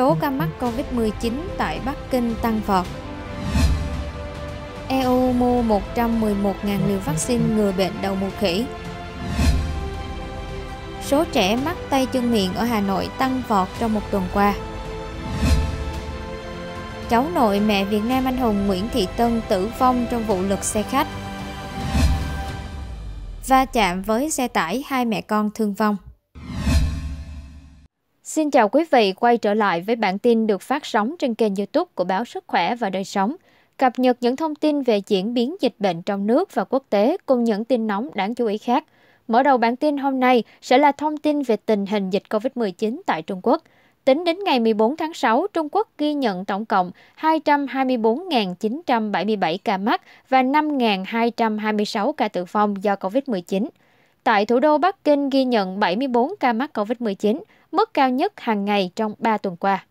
số ca mắc COVID-19 tại Bắc Kinh tăng vọt. EU mua 111.000 liều vaccine ngừa bệnh đầu mùa khỉ. Số trẻ mắc tay chân miệng ở Hà Nội tăng vọt trong một tuần qua. Cháu nội mẹ Việt Nam anh hùng Nguyễn Thị Tân tử vong trong vụ lật xe khách. Va chạm với xe tải hai mẹ con thương vong. Xin chào quý vị quay trở lại với bản tin được phát sóng trên kênh youtube của báo Sức Khỏe và Đời Sống. Cập nhật những thông tin về diễn biến dịch bệnh trong nước và quốc tế cùng những tin nóng đáng chú ý khác. Mở đầu bản tin hôm nay sẽ là thông tin về tình hình dịch COVID-19 tại Trung Quốc. Tính đến ngày 14 tháng 6, Trung Quốc ghi nhận tổng cộng 224.977 ca mắc và 5.226 ca tử vong do COVID-19. Tại thủ đô Bắc Kinh ghi nhận 74 ca mắc COVID-19, mức cao nhất hàng ngày trong 3 tuần qua.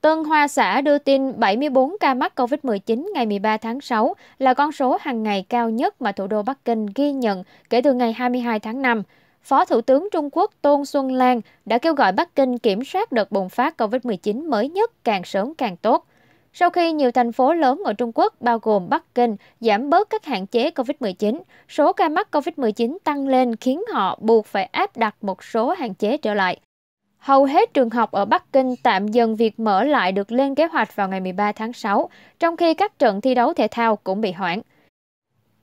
Tân Hoa xã đưa tin 74 ca mắc COVID-19 ngày 13 tháng 6 là con số hàng ngày cao nhất mà thủ đô Bắc Kinh ghi nhận kể từ ngày 22 tháng 5. Phó Thủ tướng Trung Quốc Tôn Xuân Lan đã kêu gọi Bắc Kinh kiểm soát đợt bùng phát COVID-19 mới nhất càng sớm càng tốt. Sau khi nhiều thành phố lớn ở Trung Quốc, bao gồm Bắc Kinh, giảm bớt các hạn chế COVID-19, số ca mắc COVID-19 tăng lên khiến họ buộc phải áp đặt một số hạn chế trở lại. Hầu hết trường học ở Bắc Kinh tạm dừng việc mở lại được lên kế hoạch vào ngày 13 tháng 6, trong khi các trận thi đấu thể thao cũng bị hoãn.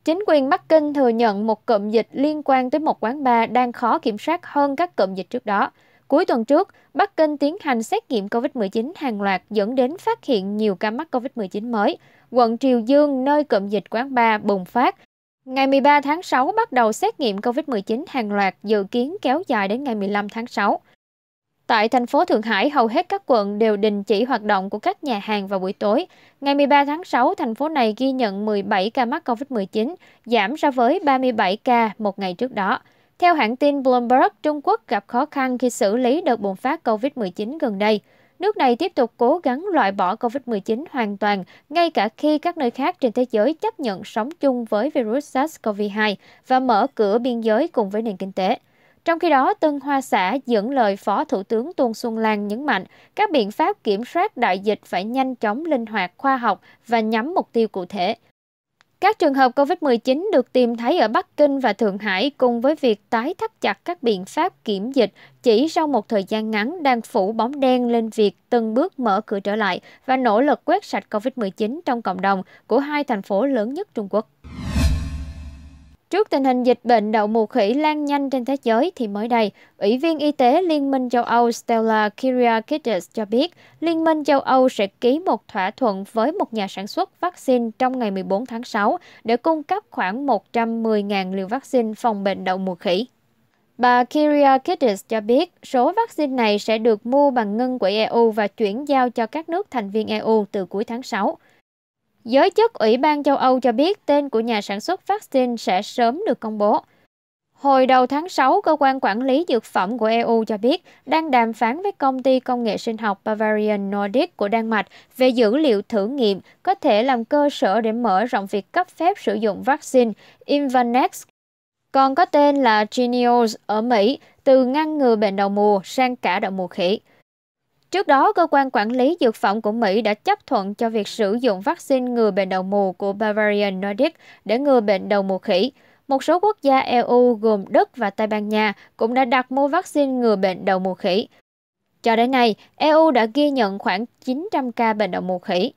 Chính quyền Bắc Kinh thừa nhận một cụm dịch liên quan tới một quán bar đang khó kiểm soát hơn các cụm dịch trước đó. Cuối tuần trước, Bắc Kinh tiến hành xét nghiệm COVID-19 hàng loạt dẫn đến phát hiện nhiều ca mắc COVID-19 mới. Quận Triều Dương, nơi cụm dịch quán bar bùng phát, Ngày 13 tháng 6 bắt đầu xét nghiệm COVID-19 hàng loạt dự kiến kéo dài đến ngày 15 tháng 6. Tại thành phố Thượng Hải, hầu hết các quận đều đình chỉ hoạt động của các nhà hàng vào buổi tối. Ngày 13 tháng 6, thành phố này ghi nhận 17 ca mắc COVID-19, giảm so với 37 ca một ngày trước đó. Theo hãng tin Bloomberg, Trung Quốc gặp khó khăn khi xử lý đợt bùng phát COVID-19 gần đây. Nước này tiếp tục cố gắng loại bỏ COVID-19 hoàn toàn, ngay cả khi các nơi khác trên thế giới chấp nhận sống chung với virus SARS-CoV-2 và mở cửa biên giới cùng với nền kinh tế. Trong khi đó, Tân Hoa Xã dẫn lời Phó Thủ tướng Tôn Xuân Lan nhấn mạnh các biện pháp kiểm soát đại dịch phải nhanh chóng linh hoạt khoa học và nhắm mục tiêu cụ thể. Các trường hợp COVID-19 được tìm thấy ở Bắc Kinh và Thượng Hải cùng với việc tái thắt chặt các biện pháp kiểm dịch chỉ sau một thời gian ngắn đang phủ bóng đen lên việc từng bước mở cửa trở lại và nỗ lực quét sạch COVID-19 trong cộng đồng của hai thành phố lớn nhất Trung Quốc. Trước tình hình dịch bệnh đậu mùa khỉ lan nhanh trên thế giới thì mới đây, Ủy viên Y tế Liên minh châu Âu Stella Kyriakides cho biết Liên minh châu Âu sẽ ký một thỏa thuận với một nhà sản xuất vaccine trong ngày 14 tháng 6 để cung cấp khoảng 110.000 liều vaccine phòng bệnh đậu mùa khỉ. Bà Kyriakidis cho biết số vaccine này sẽ được mua bằng ngân quỹ EU và chuyển giao cho các nước thành viên EU từ cuối tháng 6. Giới chức Ủy ban châu Âu cho biết tên của nhà sản xuất vaccine sẽ sớm được công bố. Hồi đầu tháng 6, cơ quan quản lý dược phẩm của EU cho biết đang đàm phán với công ty công nghệ sinh học Bavarian Nordic của Đan Mạch về dữ liệu thử nghiệm có thể làm cơ sở để mở rộng việc cấp phép sử dụng vaccine Invanex. Còn có tên là Genios ở Mỹ, từ ngăn ngừa bệnh đậu mùa sang cả đậu mùa khỉ. Trước đó, cơ quan quản lý dược phẩm của Mỹ đã chấp thuận cho việc sử dụng vaccine ngừa bệnh đậu mùa của Bavarian Nordic để ngừa bệnh đậu mùa khỉ. Một số quốc gia EU gồm Đức và Tây Ban Nha cũng đã đặt mua vaccine ngừa bệnh đậu mùa khỉ. Cho đến nay, EU đã ghi nhận khoảng 900 ca bệnh đậu mùa khỉ.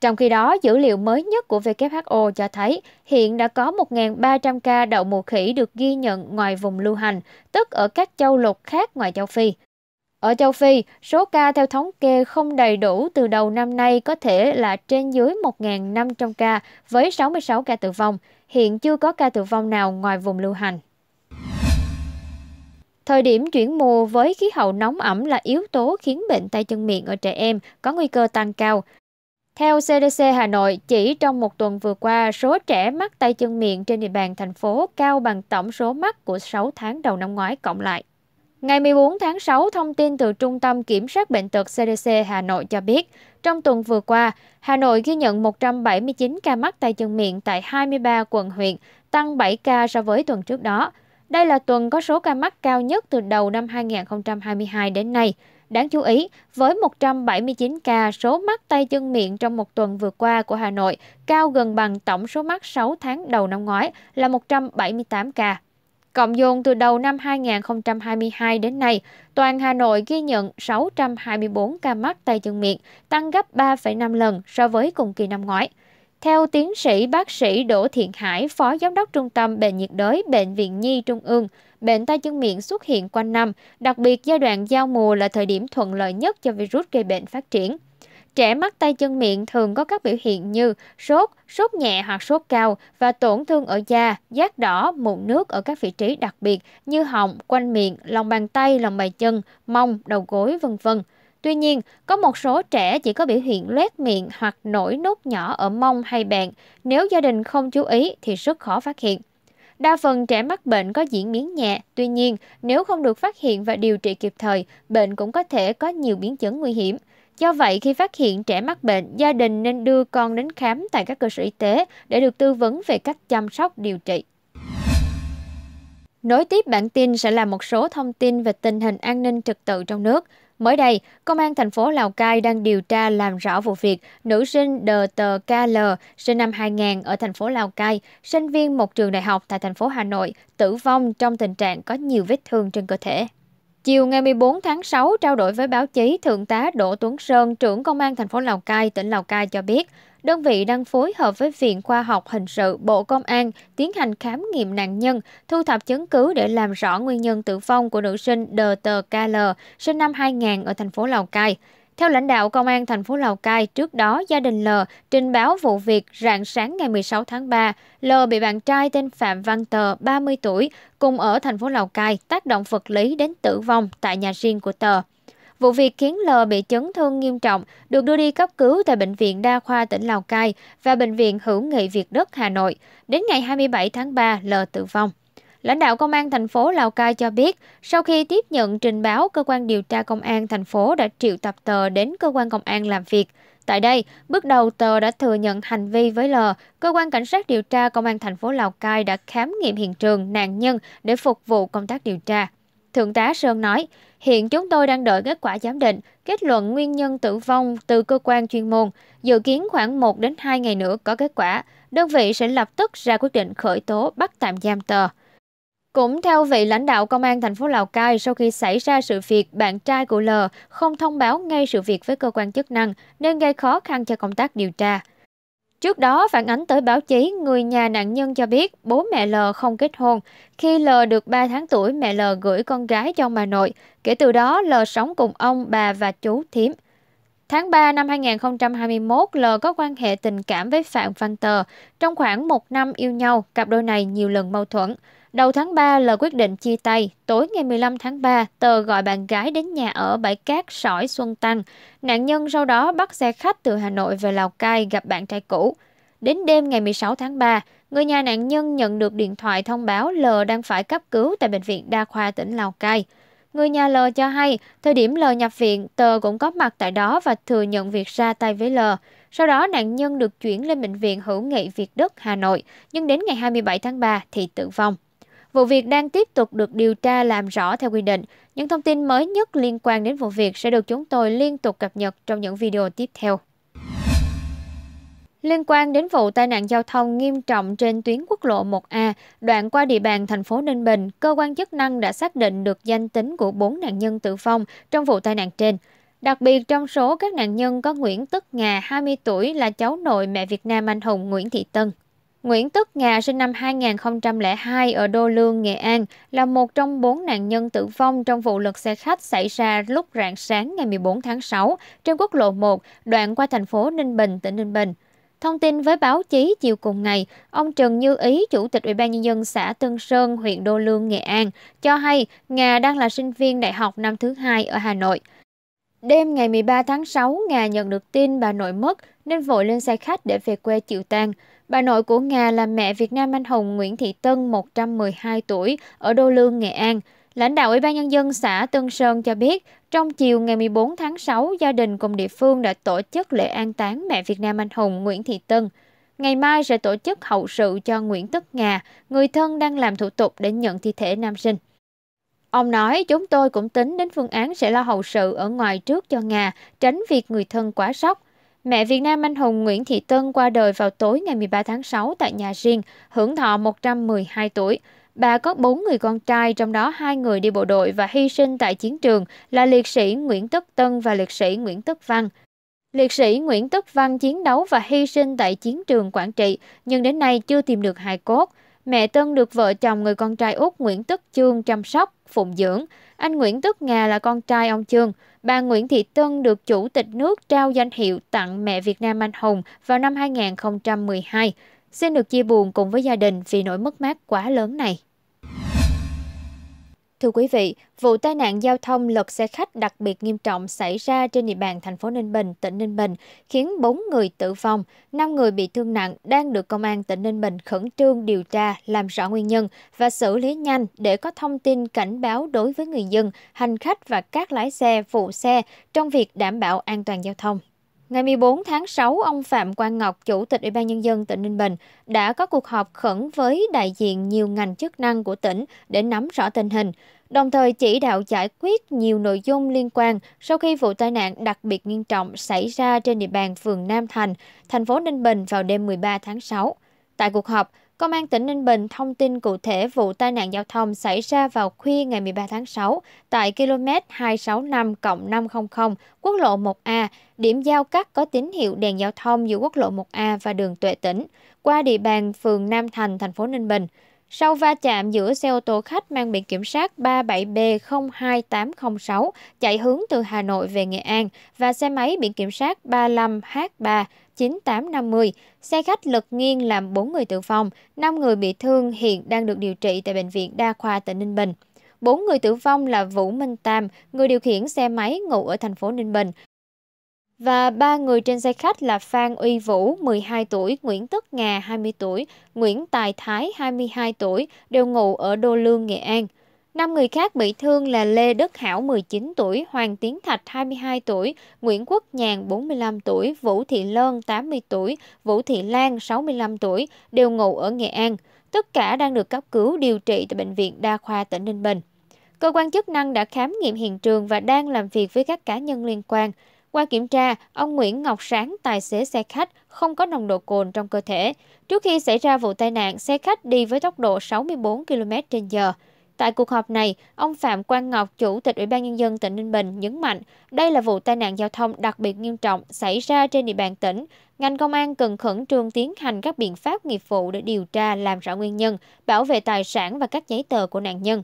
Trong khi đó, dữ liệu mới nhất của WHO cho thấy hiện đã có 1.300 ca đậu mùa khỉ được ghi nhận ngoài vùng lưu hành, tức ở các châu lục khác ngoài châu Phi. Ở châu Phi, số ca theo thống kê không đầy đủ từ đầu năm nay có thể là trên dưới 1.500 ca với 66 ca tử vong. Hiện chưa có ca tử vong nào ngoài vùng lưu hành. Thời điểm chuyển mùa với khí hậu nóng ẩm là yếu tố khiến bệnh tay chân miệng ở trẻ em có nguy cơ tăng cao. Theo CDC Hà Nội, chỉ trong một tuần vừa qua, số trẻ mắc tay chân miệng trên địa bàn thành phố cao bằng tổng số mắc của 6 tháng đầu năm ngoái cộng lại. Ngày 14 tháng 6, thông tin từ Trung tâm Kiểm soát Bệnh tật CDC Hà Nội cho biết, trong tuần vừa qua, Hà Nội ghi nhận 179 ca mắc tay chân miệng tại 23 quận huyện, tăng 7 ca so với tuần trước đó. Đây là tuần có số ca mắc cao nhất từ đầu năm 2022 đến nay. Đáng chú ý, với 179 ca, số mắc tay chân miệng trong một tuần vừa qua của Hà Nội cao gần bằng tổng số mắc 6 tháng đầu năm ngoái là 178 ca. Cộng dồn từ đầu năm 2022 đến nay, toàn Hà Nội ghi nhận 624 ca mắc tay chân miệng, tăng gấp 3,5 lần so với cùng kỳ năm ngoái. Theo tiến sĩ bác sĩ Đỗ Thiện Hải, Phó Giám đốc Trung tâm Bệnh nhiệt đới Bệnh viện Nhi Trung ương, bệnh tay chân miệng xuất hiện quanh năm, đặc biệt giai đoạn giao mùa là thời điểm thuận lợi nhất cho virus gây bệnh phát triển. Trẻ mắc tay chân miệng thường có các biểu hiện như sốt, sốt nhẹ hoặc sốt cao và tổn thương ở da, giác đỏ, mụn nước ở các vị trí đặc biệt như họng, quanh miệng, lòng bàn tay, lòng bàn chân, mông, đầu gối, vân vân. Tuy nhiên, có một số trẻ chỉ có biểu hiện loét miệng hoặc nổi nốt nhỏ ở mông hay bàn. Nếu gia đình không chú ý thì rất khó phát hiện. Đa phần trẻ mắc bệnh có diễn biến nhẹ, tuy nhiên nếu không được phát hiện và điều trị kịp thời, bệnh cũng có thể có nhiều biến chứng nguy hiểm. Do vậy, khi phát hiện trẻ mắc bệnh, gia đình nên đưa con đến khám tại các cơ sở y tế để được tư vấn về cách chăm sóc điều trị. Nối tiếp bản tin sẽ là một số thông tin về tình hình an ninh trật tự trong nước. Mới đây, Công an thành phố Lào Cai đang điều tra làm rõ vụ việc nữ sinh Đờ Tờ KL sinh năm 2000 ở thành phố Lào Cai, sinh viên một trường đại học tại thành phố Hà Nội, tử vong trong tình trạng có nhiều vết thương trên cơ thể. Chiều ngày 14 tháng 6, trao đổi với báo chí, Thượng tá Đỗ Tuấn Sơn, trưởng Công an thành phố Lào Cai, tỉnh Lào Cai cho biết, đơn vị đang phối hợp với Viện Khoa học Hình sự Bộ Công an tiến hành khám nghiệm nạn nhân, thu thập chứng cứ để làm rõ nguyên nhân tử vong của nữ sinh DTKL, sinh năm 2000 ở thành phố Lào Cai. Theo lãnh đạo Công an thành phố Lào Cai, trước đó gia đình L trình báo vụ việc rạng sáng ngày 16 tháng 3, L bị bạn trai tên Phạm Văn Tờ, 30 tuổi, cùng ở thành phố Lào Cai tác động vật lý đến tử vong tại nhà riêng của Tờ. Vụ việc khiến L bị chấn thương nghiêm trọng, được đưa đi cấp cứu tại Bệnh viện Đa khoa tỉnh Lào Cai và Bệnh viện Hữu nghị Việt Đức Hà Nội. Đến ngày 27 tháng 3, L tử vong lãnh đạo công an thành phố Lào Cai cho biết, sau khi tiếp nhận trình báo, cơ quan điều tra công an thành phố đã triệu tập tờ đến cơ quan công an làm việc. Tại đây, bước đầu tờ đã thừa nhận hành vi với L. Cơ quan cảnh sát điều tra công an thành phố Lào Cai đã khám nghiệm hiện trường nạn nhân để phục vụ công tác điều tra. Thượng tá Sơn nói, hiện chúng tôi đang đợi kết quả giám định, kết luận nguyên nhân tử vong từ cơ quan chuyên môn, dự kiến khoảng 1 đến 2 ngày nữa có kết quả, đơn vị sẽ lập tức ra quyết định khởi tố bắt tạm giam tờ. Cũng theo vị lãnh đạo công an thành phố Lào Cai, sau khi xảy ra sự việc, bạn trai của L không thông báo ngay sự việc với cơ quan chức năng nên gây khó khăn cho công tác điều tra. Trước đó, phản ánh tới báo chí, người nhà nạn nhân cho biết bố mẹ L không kết hôn. Khi L được 3 tháng tuổi, mẹ L gửi con gái cho bà nội. Kể từ đó, L sống cùng ông, bà và chú Thiếm. Tháng 3 năm 2021, L có quan hệ tình cảm với Phạm Văn Tờ. Trong khoảng một năm yêu nhau, cặp đôi này nhiều lần mâu thuẫn. Đầu tháng 3 L quyết định chia tay. Tối ngày 15 tháng 3, Tờ gọi bạn gái đến nhà ở bãi cát sỏi Xuân Tăng. Nạn nhân sau đó bắt xe khách từ Hà Nội về Lào Cai gặp bạn trai cũ. Đến đêm ngày 16 tháng 3, người nhà nạn nhân nhận được điện thoại thông báo L đang phải cấp cứu tại Bệnh viện Đa khoa tỉnh Lào Cai. Người nhà L cho hay, thời điểm L nhập viện, Tờ cũng có mặt tại đó và thừa nhận việc ra tay với L. Sau đó nạn nhân được chuyển lên Bệnh viện Hữu nghị Việt Đức, Hà Nội, nhưng đến ngày 27 tháng 3 thì tử vong. Vụ việc đang tiếp tục được điều tra làm rõ theo quy định. Những thông tin mới nhất liên quan đến vụ việc sẽ được chúng tôi liên tục cập nhật trong những video tiếp theo. Liên quan đến vụ tai nạn giao thông nghiêm trọng trên tuyến quốc lộ 1A, đoạn qua địa bàn thành phố Ninh Bình, cơ quan chức năng đã xác định được danh tính của 4 nạn nhân tử vong trong vụ tai nạn trên. Đặc biệt trong số các nạn nhân có Nguyễn Tất Ngà 20 tuổi là cháu nội mẹ Việt Nam anh hùng Nguyễn Thị Tân. Nguyễn Tất Ngà sinh năm 2002 ở Đô Lương, Nghệ An là một trong bốn nạn nhân tử vong trong vụ lật xe khách xảy ra lúc rạng sáng ngày 14 tháng 6 trên quốc lộ 1 đoạn qua thành phố Ninh Bình, tỉnh Ninh Bình. Thông tin với báo chí chiều cùng ngày, ông Trần Như Ý, Chủ tịch Ủy ban Nhân dân xã Tân Sơn, huyện Đô Lương, Nghệ An, cho hay Ngà đang là sinh viên đại học năm thứ hai ở Hà Nội. Đêm ngày 13 tháng 6, Ngà nhận được tin bà nội mất nên vội lên xe khách để về quê chịu tang. Bà nội của Nga là mẹ Việt Nam anh hùng Nguyễn Thị Tân, 112 tuổi, ở Đô Lương, Nghệ An. Lãnh đạo Ủy ban Nhân dân xã Tân Sơn cho biết, trong chiều ngày 14 tháng 6, gia đình cùng địa phương đã tổ chức lễ an táng mẹ Việt Nam anh hùng Nguyễn Thị Tân. Ngày mai sẽ tổ chức hậu sự cho Nguyễn Tất Nga, người thân đang làm thủ tục để nhận thi thể nam sinh. Ông nói chúng tôi cũng tính đến phương án sẽ lo hậu sự ở ngoài trước cho Nga, tránh việc người thân quá sốc. Mẹ Việt Nam anh hùng Nguyễn Thị Tân qua đời vào tối ngày 13 tháng 6 tại nhà riêng, hưởng thọ 112 tuổi. Bà có bốn người con trai, trong đó hai người đi bộ đội và hy sinh tại chiến trường là liệt sĩ Nguyễn Tất Tân và liệt sĩ Nguyễn Tất Văn. Liệt sĩ Nguyễn Tất Văn chiến đấu và hy sinh tại chiến trường Quảng Trị, nhưng đến nay chưa tìm được hài cốt mẹ Tân được vợ chồng người con trai út Nguyễn Tức Chương chăm sóc, phụng dưỡng. Anh Nguyễn Tức Nga là con trai ông Chương. Bà Nguyễn Thị Tân được Chủ tịch nước trao danh hiệu tặng mẹ Việt Nam Anh Hùng vào năm 2012. Xin được chia buồn cùng với gia đình vì nỗi mất mát quá lớn này. Thưa quý vị, vụ tai nạn giao thông lật xe khách đặc biệt nghiêm trọng xảy ra trên địa bàn thành phố Ninh Bình, tỉnh Ninh Bình, khiến 4 người tử vong, 5 người bị thương nặng đang được công an tỉnh Ninh Bình khẩn trương điều tra, làm rõ nguyên nhân và xử lý nhanh để có thông tin cảnh báo đối với người dân, hành khách và các lái xe, phụ xe trong việc đảm bảo an toàn giao thông. Ngày 14 tháng 6, ông Phạm Quang Ngọc, Chủ tịch Ủy ban Nhân dân tỉnh Ninh Bình, đã có cuộc họp khẩn với đại diện nhiều ngành chức năng của tỉnh để nắm rõ tình hình, đồng thời chỉ đạo giải quyết nhiều nội dung liên quan sau khi vụ tai nạn đặc biệt nghiêm trọng xảy ra trên địa bàn phường Nam Thành, thành phố Ninh Bình vào đêm 13 tháng 6. Tại cuộc họp, Công an tỉnh Ninh Bình thông tin cụ thể vụ tai nạn giao thông xảy ra vào khuya ngày 13 tháng 6 tại km 265 500 quốc lộ 1A, điểm giao cắt có tín hiệu đèn giao thông giữa quốc lộ 1A và đường Tuệ Tỉnh, qua địa bàn phường Nam Thành, thành phố Ninh Bình. Sau va chạm giữa xe ô tô khách mang biển kiểm soát 37B02806 chạy hướng từ Hà Nội về Nghệ An và xe máy biển kiểm soát 35H3 9850, Xe khách lật nghiêng làm 4 người tử vong, 5 người bị thương hiện đang được điều trị tại Bệnh viện Đa khoa tỉnh Ninh Bình. 4 người tử vong là Vũ Minh Tam, người điều khiển xe máy ngủ ở thành phố Ninh Bình, và ba người trên xe khách là Phan Uy Vũ 12 tuổi, Nguyễn Tất Ngà 20 tuổi, Nguyễn Tài Thái 22 tuổi đều ngủ ở Đô Lương Nghệ An. Năm người khác bị thương là Lê Đức Hảo 19 tuổi, Hoàng Tiến Thạch 22 tuổi, Nguyễn Quốc Nhàn 45 tuổi, Vũ Thị Lơn 80 tuổi, Vũ Thị Lan 65 tuổi, đều ngụ ở Nghệ An. Tất cả đang được cấp cứu điều trị tại Bệnh viện Đa khoa tỉnh Ninh Bình. Cơ quan chức năng đã khám nghiệm hiện trường và đang làm việc với các cá nhân liên quan. Qua kiểm tra, ông Nguyễn Ngọc Sáng, tài xế xe khách, không có nồng độ cồn trong cơ thể. Trước khi xảy ra vụ tai nạn, xe khách đi với tốc độ 64 km h Tại cuộc họp này, ông Phạm Quang Ngọc, Chủ tịch Ủy ban Nhân dân tỉnh Ninh Bình nhấn mạnh đây là vụ tai nạn giao thông đặc biệt nghiêm trọng xảy ra trên địa bàn tỉnh. Ngành công an cần khẩn trương tiến hành các biện pháp nghiệp vụ để điều tra làm rõ nguyên nhân, bảo vệ tài sản và các giấy tờ của nạn nhân.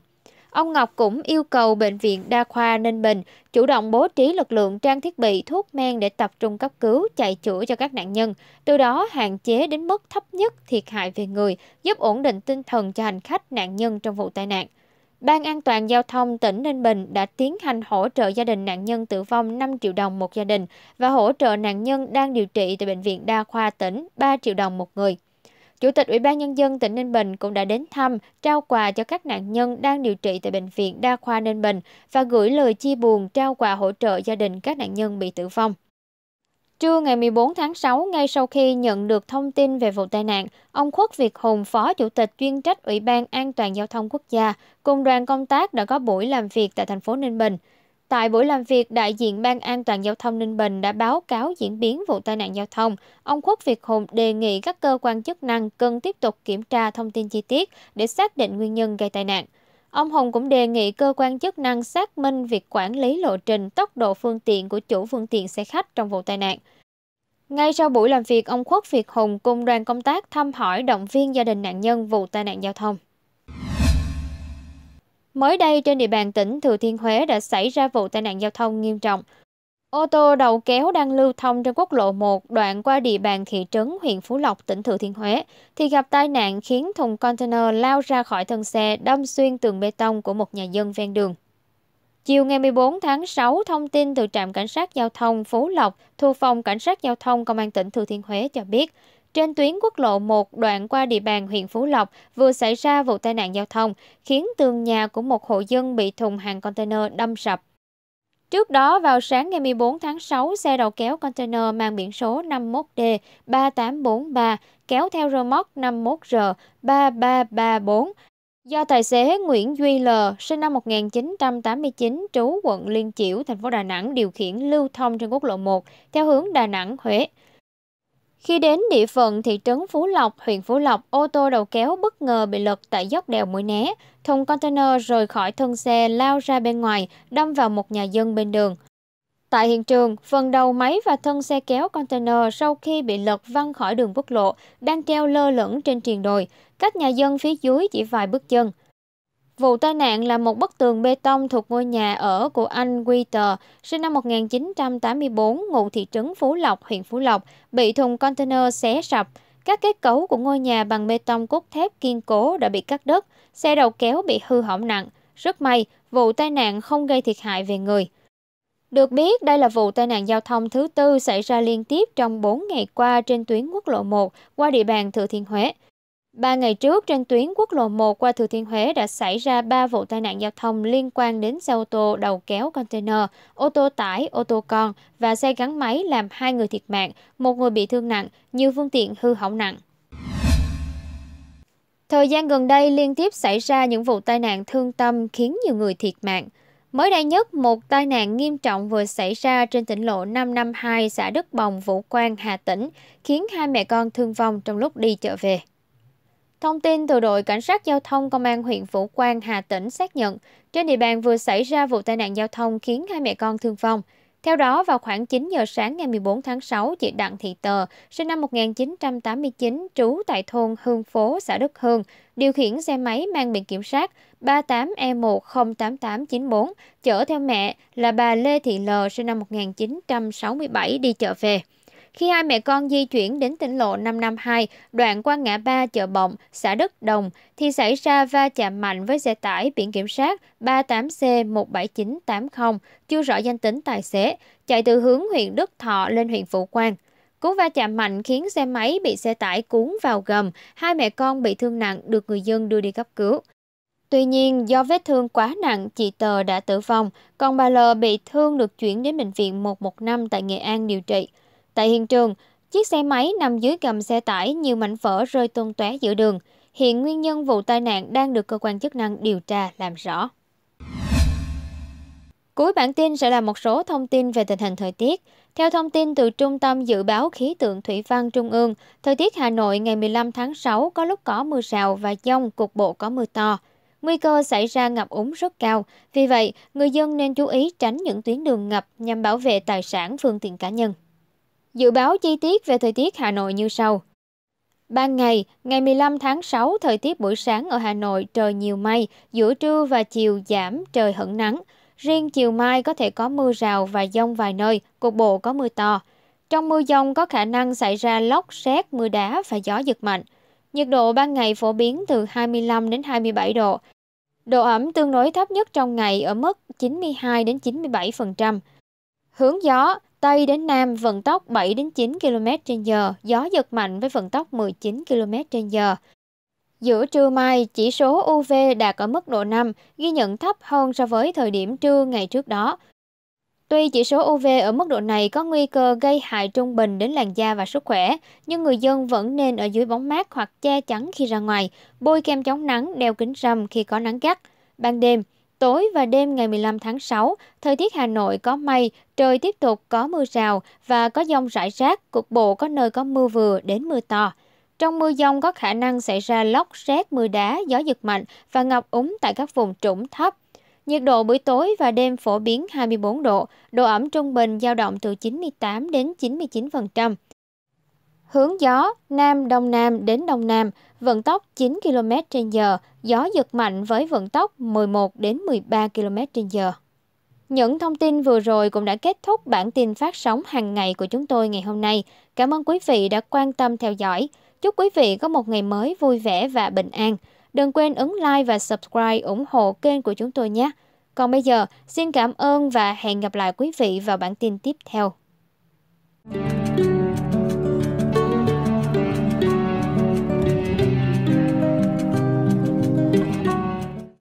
Ông Ngọc cũng yêu cầu Bệnh viện Đa khoa Ninh Bình chủ động bố trí lực lượng trang thiết bị thuốc men để tập trung cấp cứu, chạy chữa cho các nạn nhân, từ đó hạn chế đến mức thấp nhất thiệt hại về người, giúp ổn định tinh thần cho hành khách nạn nhân trong vụ tai nạn. Ban an toàn giao thông tỉnh Ninh Bình đã tiến hành hỗ trợ gia đình nạn nhân tử vong 5 triệu đồng một gia đình và hỗ trợ nạn nhân đang điều trị tại Bệnh viện Đa khoa tỉnh 3 triệu đồng một người. Chủ tịch Ủy ban Nhân dân tỉnh Ninh Bình cũng đã đến thăm, trao quà cho các nạn nhân đang điều trị tại Bệnh viện Đa khoa Ninh Bình và gửi lời chia buồn trao quà hỗ trợ gia đình các nạn nhân bị tử vong. Trưa ngày 14 tháng 6, ngay sau khi nhận được thông tin về vụ tai nạn, ông Khuất Việt Hùng, Phó Chủ tịch chuyên trách Ủy ban An toàn Giao thông Quốc gia, cùng đoàn công tác đã có buổi làm việc tại thành phố Ninh Bình. Tại buổi làm việc, đại diện Ban An toàn Giao thông Ninh Bình đã báo cáo diễn biến vụ tai nạn giao thông. Ông Khuất Việt Hùng đề nghị các cơ quan chức năng cần tiếp tục kiểm tra thông tin chi tiết để xác định nguyên nhân gây tai nạn. Ông Hùng cũng đề nghị cơ quan chức năng xác minh việc quản lý lộ trình tốc độ phương tiện của chủ phương tiện xe khách trong vụ tai nạn. Ngay sau buổi làm việc, ông Khuất Việt Hùng cùng đoàn công tác thăm hỏi động viên gia đình nạn nhân vụ tai nạn giao thông. Mới đây, trên địa bàn tỉnh Thừa Thiên Huế đã xảy ra vụ tai nạn giao thông nghiêm trọng. Ô tô đầu kéo đang lưu thông trên quốc lộ 1 đoạn qua địa bàn thị trấn huyện Phú Lộc, tỉnh Thừa Thiên Huế thì gặp tai nạn khiến thùng container lao ra khỏi thân xe đâm xuyên tường bê tông của một nhà dân ven đường. Chiều ngày 14 tháng 6, thông tin từ trạm cảnh sát giao thông Phú Lộc thu phòng cảnh sát giao thông công an tỉnh Thừa Thiên Huế cho biết, trên tuyến quốc lộ 1 đoạn qua địa bàn huyện Phú Lộc vừa xảy ra vụ tai nạn giao thông khiến tường nhà của một hộ dân bị thùng hàng container đâm sập Trước đó, vào sáng ngày 14 tháng 6, xe đầu kéo container mang biển số 51D 3843 kéo theo rơ móc 51R 3334 do tài xế Nguyễn Duy L, sinh năm 1989, trú quận Liên Chiểu, thành phố Đà Nẵng điều khiển lưu thông trên quốc lộ 1 theo hướng Đà Nẵng Huế. Khi đến địa phận thị trấn Phú Lộc, huyện Phú Lộc, ô tô đầu kéo bất ngờ bị lật tại dốc đèo Mũi Né. Thùng container rời khỏi thân xe lao ra bên ngoài, đâm vào một nhà dân bên đường. Tại hiện trường, phần đầu máy và thân xe kéo container sau khi bị lật văng khỏi đường quốc lộ đang treo lơ lửng trên triền đồi, cách nhà dân phía dưới chỉ vài bước chân vụ tai nạn là một bức tường bê tông thuộc ngôi nhà ở của anh Witter, sinh năm 1984, ngụ thị trấn Phú Lộc, huyện Phú Lộc, bị thùng container xé sập. Các kết cấu của ngôi nhà bằng bê tông cốt thép kiên cố đã bị cắt đứt, xe đầu kéo bị hư hỏng nặng. Rất may, vụ tai nạn không gây thiệt hại về người. Được biết, đây là vụ tai nạn giao thông thứ tư xảy ra liên tiếp trong 4 ngày qua trên tuyến quốc lộ 1 qua địa bàn Thừa Thiên Huế. Ba ngày trước, trên tuyến quốc lộ một qua Thừa Thiên Huế đã xảy ra ba vụ tai nạn giao thông liên quan đến xe ô tô đầu kéo container, ô tô tải, ô tô con và xe gắn máy làm hai người thiệt mạng, một người bị thương nặng, nhiều phương tiện hư hỏng nặng. Thời gian gần đây liên tiếp xảy ra những vụ tai nạn thương tâm khiến nhiều người thiệt mạng. Mới đây nhất, một tai nạn nghiêm trọng vừa xảy ra trên tỉnh lộ 552 xã Đức Bồng, Vũ Quang, Hà Tĩnh, khiến hai mẹ con thương vong trong lúc đi chợ về. Thông tin từ đội cảnh sát giao thông công an huyện Vũ Quang, Hà Tĩnh xác nhận, trên địa bàn vừa xảy ra vụ tai nạn giao thông khiến hai mẹ con thương vong. Theo đó, vào khoảng 9 giờ sáng ngày 14 tháng 6, chị Đặng Thị Tờ, sinh năm 1989, trú tại thôn Hương Phố, xã Đức Hương, điều khiển xe máy mang biển kiểm soát 38 e 108894 chở theo mẹ là bà Lê Thị L, sinh năm 1967, đi chợ về. Khi hai mẹ con di chuyển đến tỉnh lộ 552, đoạn qua ngã ba chợ Bọng, xã Đức Đồng, thì xảy ra va chạm mạnh với xe tải biển kiểm soát 38C17980, chưa rõ danh tính tài xế, chạy từ hướng huyện Đức Thọ lên huyện Phụ Quang. Cú va chạm mạnh khiến xe máy bị xe tải cuốn vào gầm, hai mẹ con bị thương nặng được người dân đưa đi cấp cứu. Tuy nhiên, do vết thương quá nặng, chị Tờ đã tử vong, còn bà L bị thương được chuyển đến bệnh viện 115 tại Nghệ An điều trị. Tại hiện trường, chiếc xe máy nằm dưới gầm xe tải nhiều mảnh vỡ rơi tung tóe giữa đường. Hiện nguyên nhân vụ tai nạn đang được cơ quan chức năng điều tra làm rõ. Cuối bản tin sẽ là một số thông tin về tình hình thời tiết. Theo thông tin từ Trung tâm Dự báo Khí tượng Thủy văn Trung ương, thời tiết Hà Nội ngày 15 tháng 6 có lúc có mưa rào và dông, cục bộ có mưa to. Nguy cơ xảy ra ngập úng rất cao, vì vậy người dân nên chú ý tránh những tuyến đường ngập nhằm bảo vệ tài sản phương tiện cá nhân. Dự báo chi tiết về thời tiết Hà Nội như sau. Ban ngày, ngày 15 tháng 6, thời tiết buổi sáng ở Hà Nội trời nhiều mây, giữa trưa và chiều giảm trời hửng nắng. Riêng chiều mai có thể có mưa rào và dông vài nơi, cục bộ có mưa to. Trong mưa dông có khả năng xảy ra lốc, xét, mưa đá và gió giật mạnh. Nhiệt độ ban ngày phổ biến từ 25 đến 27 độ. Độ ẩm tương đối thấp nhất trong ngày ở mức 92 đến 97%. Hướng gió Tây đến Nam vận tốc 7 đến 9 km h gió giật mạnh với vận tốc 19 km h Giữa trưa mai, chỉ số UV đạt ở mức độ 5, ghi nhận thấp hơn so với thời điểm trưa ngày trước đó. Tuy chỉ số UV ở mức độ này có nguy cơ gây hại trung bình đến làn da và sức khỏe, nhưng người dân vẫn nên ở dưới bóng mát hoặc che chắn khi ra ngoài, bôi kem chống nắng, đeo kính râm khi có nắng gắt. Ban đêm, Tối và đêm ngày 15 tháng 6, thời tiết Hà Nội có mây, trời tiếp tục có mưa rào và có dông rải rác, cục bộ có nơi có mưa vừa đến mưa to. Trong mưa dông có khả năng xảy ra lốc, xét, mưa đá, gió giật mạnh và ngập úng tại các vùng trũng thấp. Nhiệt độ buổi tối và đêm phổ biến 24 độ, độ ẩm trung bình dao động từ 98 đến 99% hướng gió Nam Đông Nam đến Đông Nam, vận tốc 9 km h gió giật mạnh với vận tốc 11 đến 13 km h Những thông tin vừa rồi cũng đã kết thúc bản tin phát sóng hàng ngày của chúng tôi ngày hôm nay. Cảm ơn quý vị đã quan tâm theo dõi. Chúc quý vị có một ngày mới vui vẻ và bình an. Đừng quên ấn like và subscribe ủng hộ kênh của chúng tôi nhé. Còn bây giờ, xin cảm ơn và hẹn gặp lại quý vị vào bản tin tiếp theo.